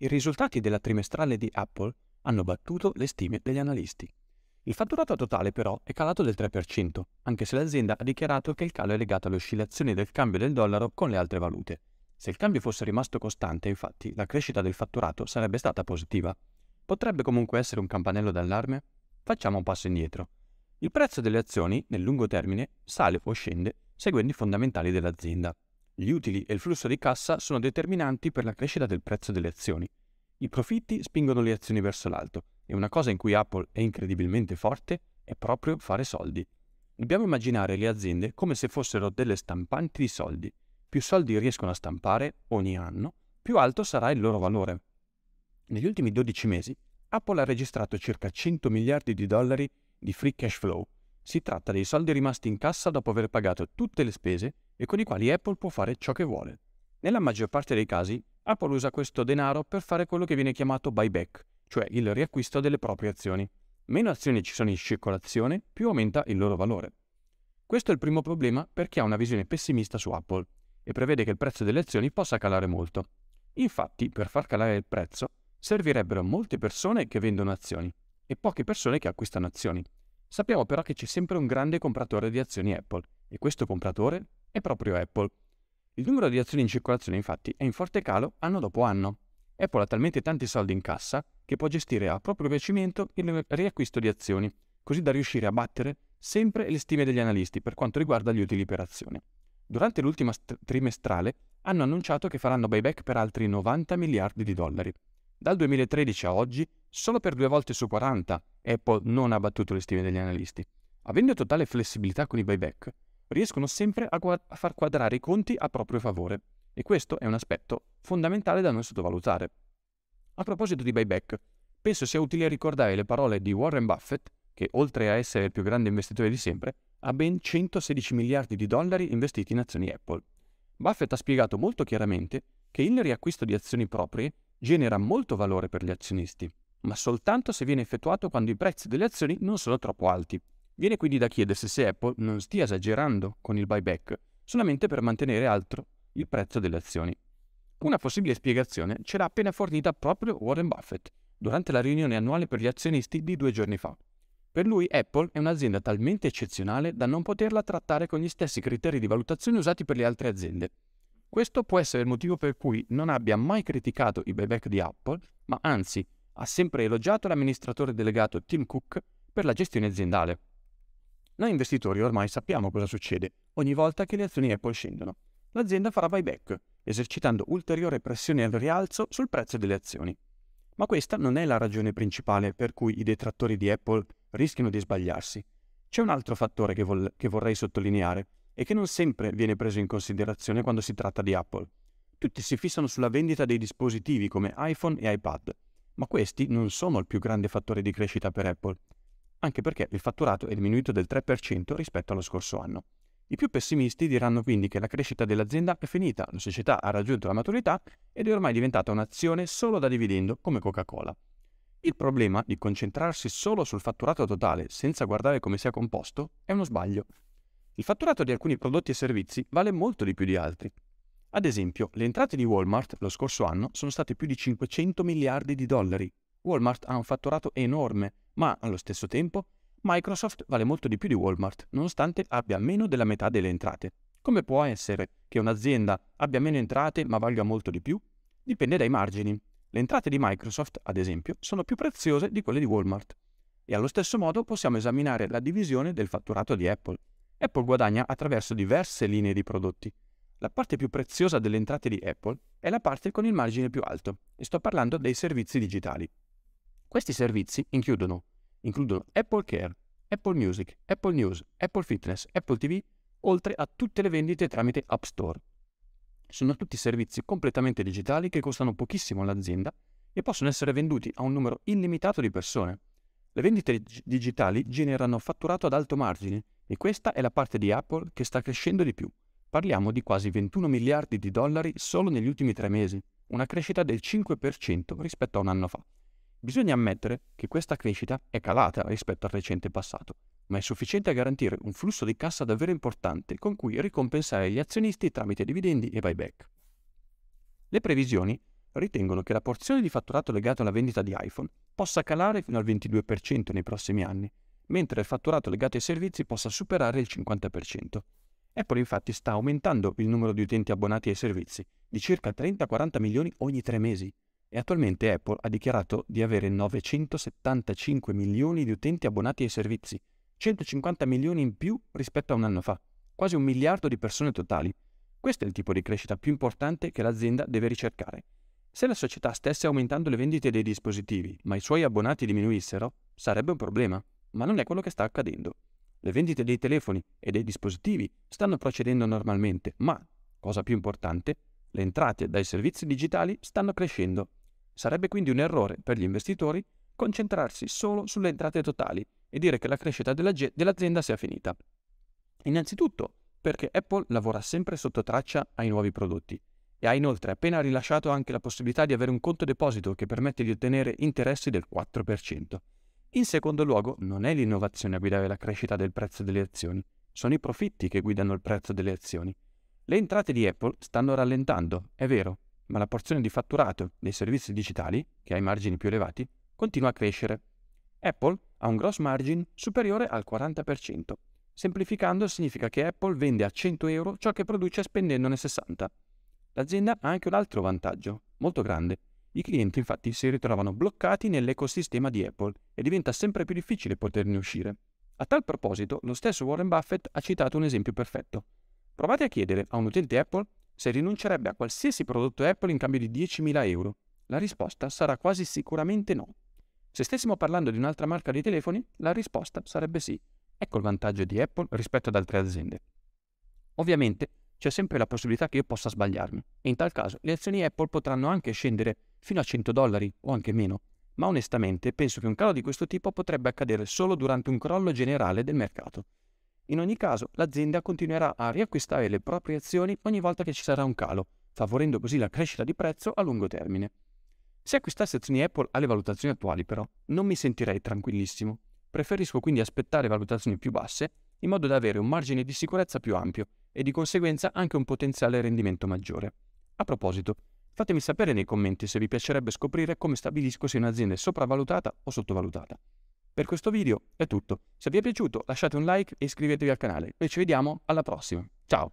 I risultati della trimestrale di Apple hanno battuto le stime degli analisti. Il fatturato totale però è calato del 3%, anche se l'azienda ha dichiarato che il calo è legato alle oscillazioni del cambio del dollaro con le altre valute. Se il cambio fosse rimasto costante, infatti, la crescita del fatturato sarebbe stata positiva. Potrebbe comunque essere un campanello d'allarme? Facciamo un passo indietro. Il prezzo delle azioni, nel lungo termine, sale o scende seguendo i fondamentali dell'azienda. Gli utili e il flusso di cassa sono determinanti per la crescita del prezzo delle azioni. I profitti spingono le azioni verso l'alto e una cosa in cui Apple è incredibilmente forte è proprio fare soldi. Dobbiamo immaginare le aziende come se fossero delle stampanti di soldi. Più soldi riescono a stampare ogni anno, più alto sarà il loro valore. Negli ultimi 12 mesi Apple ha registrato circa 100 miliardi di dollari di free cash flow, si tratta dei soldi rimasti in cassa dopo aver pagato tutte le spese e con i quali Apple può fare ciò che vuole. Nella maggior parte dei casi, Apple usa questo denaro per fare quello che viene chiamato buyback, cioè il riacquisto delle proprie azioni. Meno azioni ci sono in circolazione, più aumenta il loro valore. Questo è il primo problema per chi ha una visione pessimista su Apple e prevede che il prezzo delle azioni possa calare molto. Infatti, per far calare il prezzo, servirebbero molte persone che vendono azioni e poche persone che acquistano azioni. Sappiamo però che c'è sempre un grande compratore di azioni Apple e questo compratore è proprio Apple. Il numero di azioni in circolazione infatti è in forte calo anno dopo anno. Apple ha talmente tanti soldi in cassa che può gestire a proprio piacimento il riacquisto di azioni, così da riuscire a battere sempre le stime degli analisti per quanto riguarda gli utili per azione. Durante l'ultima st- trimestrale hanno annunciato che faranno buyback per altri 90 miliardi di dollari. Dal 2013 a oggi, solo per due volte su 40 Apple non ha battuto le stime degli analisti. Avendo totale flessibilità con i buyback, riescono sempre a, guad- a far quadrare i conti a proprio favore, e questo è un aspetto fondamentale da non sottovalutare. A proposito di buyback, penso sia utile ricordare le parole di Warren Buffett, che oltre a essere il più grande investitore di sempre, ha ben 116 miliardi di dollari investiti in azioni Apple. Buffett ha spiegato molto chiaramente che il riacquisto di azioni proprie genera molto valore per gli azionisti ma soltanto se viene effettuato quando i prezzi delle azioni non sono troppo alti. Viene quindi da chiedersi se Apple non stia esagerando con il buyback solamente per mantenere alto il prezzo delle azioni. Una possibile spiegazione ce l'ha appena fornita proprio Warren Buffett durante la riunione annuale per gli azionisti di due giorni fa. Per lui Apple è un'azienda talmente eccezionale da non poterla trattare con gli stessi criteri di valutazione usati per le altre aziende. Questo può essere il motivo per cui non abbia mai criticato i buyback di Apple, ma anzi ha sempre elogiato l'amministratore delegato Tim Cook per la gestione aziendale. Noi investitori ormai sappiamo cosa succede ogni volta che le azioni Apple scendono. L'azienda farà buyback, esercitando ulteriore pressione al rialzo sul prezzo delle azioni. Ma questa non è la ragione principale per cui i detrattori di Apple rischiano di sbagliarsi. C'è un altro fattore che, vol- che vorrei sottolineare e che non sempre viene preso in considerazione quando si tratta di Apple. Tutti si fissano sulla vendita dei dispositivi come iPhone e iPad, ma questi non sono il più grande fattore di crescita per Apple, anche perché il fatturato è diminuito del 3% rispetto allo scorso anno. I più pessimisti diranno quindi che la crescita dell'azienda è finita, la società ha raggiunto la maturità ed è ormai diventata un'azione solo da dividendo come Coca-Cola. Il problema di concentrarsi solo sul fatturato totale senza guardare come sia composto è uno sbaglio. Il fatturato di alcuni prodotti e servizi vale molto di più di altri, ad esempio, le entrate di Walmart lo scorso anno sono state più di 500 miliardi di dollari. Walmart ha un fatturato enorme, ma allo stesso tempo Microsoft vale molto di più di Walmart, nonostante abbia meno della metà delle entrate. Come può essere che un'azienda abbia meno entrate ma valga molto di più? Dipende dai margini. Le entrate di Microsoft, ad esempio, sono più preziose di quelle di Walmart. E allo stesso modo possiamo esaminare la divisione del fatturato di Apple. Apple guadagna attraverso diverse linee di prodotti, la parte più preziosa delle entrate di Apple è la parte con il margine più alto, e sto parlando dei servizi digitali. Questi servizi includono, includono Apple Care, Apple Music, Apple News, Apple Fitness, Apple TV, oltre a tutte le vendite tramite App Store. Sono tutti servizi completamente digitali che costano pochissimo all'azienda e possono essere venduti a un numero illimitato di persone. Le vendite digitali generano fatturato ad alto margine e questa è la parte di Apple che sta crescendo di più Parliamo di quasi 21 miliardi di dollari solo negli ultimi tre mesi, una crescita del 5% rispetto a un anno fa. Bisogna ammettere che questa crescita è calata rispetto al recente passato, ma è sufficiente a garantire un flusso di cassa davvero importante con cui ricompensare gli azionisti tramite dividendi e buyback. Le previsioni ritengono che la porzione di fatturato legato alla vendita di iPhone possa calare fino al 22% nei prossimi anni, mentre il fatturato legato ai servizi possa superare il 50%. Apple infatti sta aumentando il numero di utenti abbonati ai servizi di circa 30-40 milioni ogni tre mesi e attualmente Apple ha dichiarato di avere 975 milioni di utenti abbonati ai servizi, 150 milioni in più rispetto a un anno fa, quasi un miliardo di persone totali. Questo è il tipo di crescita più importante che l'azienda deve ricercare. Se la società stesse aumentando le vendite dei dispositivi, ma i suoi abbonati diminuissero, sarebbe un problema, ma non è quello che sta accadendo. Le vendite dei telefoni e dei dispositivi stanno procedendo normalmente, ma, cosa più importante, le entrate dai servizi digitali stanno crescendo. Sarebbe quindi un errore per gli investitori concentrarsi solo sulle entrate totali e dire che la crescita dell'azienda sia finita. Innanzitutto perché Apple lavora sempre sotto traccia ai nuovi prodotti e ha inoltre appena rilasciato anche la possibilità di avere un conto deposito che permette di ottenere interessi del 4%. In secondo luogo, non è l'innovazione a guidare la crescita del prezzo delle azioni, sono i profitti che guidano il prezzo delle azioni. Le entrate di Apple stanno rallentando, è vero, ma la porzione di fatturato dei servizi digitali, che ha i margini più elevati, continua a crescere. Apple ha un gross margin superiore al 40%. Semplificando significa che Apple vende a 100 euro ciò che produce spendendone 60. L'azienda ha anche un altro vantaggio, molto grande, i clienti infatti si ritrovano bloccati nell'ecosistema di Apple e diventa sempre più difficile poterne uscire. A tal proposito, lo stesso Warren Buffett ha citato un esempio perfetto. Provate a chiedere a un utente Apple se rinuncerebbe a qualsiasi prodotto Apple in cambio di 10.000 euro. La risposta sarà quasi sicuramente no. Se stessimo parlando di un'altra marca di telefoni, la risposta sarebbe sì. Ecco il vantaggio di Apple rispetto ad altre aziende. Ovviamente, c'è sempre la possibilità che io possa sbagliarmi e in tal caso le azioni Apple potranno anche scendere fino a 100 dollari o anche meno, ma onestamente penso che un calo di questo tipo potrebbe accadere solo durante un crollo generale del mercato. In ogni caso, l'azienda continuerà a riacquistare le proprie azioni ogni volta che ci sarà un calo, favorendo così la crescita di prezzo a lungo termine. Se acquistassi azioni Apple alle valutazioni attuali, però, non mi sentirei tranquillissimo. Preferisco quindi aspettare valutazioni più basse in modo da avere un margine di sicurezza più ampio e di conseguenza anche un potenziale rendimento maggiore. A proposito, fatemi sapere nei commenti se vi piacerebbe scoprire come stabilisco se un'azienda è sopravvalutata o sottovalutata. Per questo video è tutto, se vi è piaciuto lasciate un like e iscrivetevi al canale e ci vediamo alla prossima. Ciao!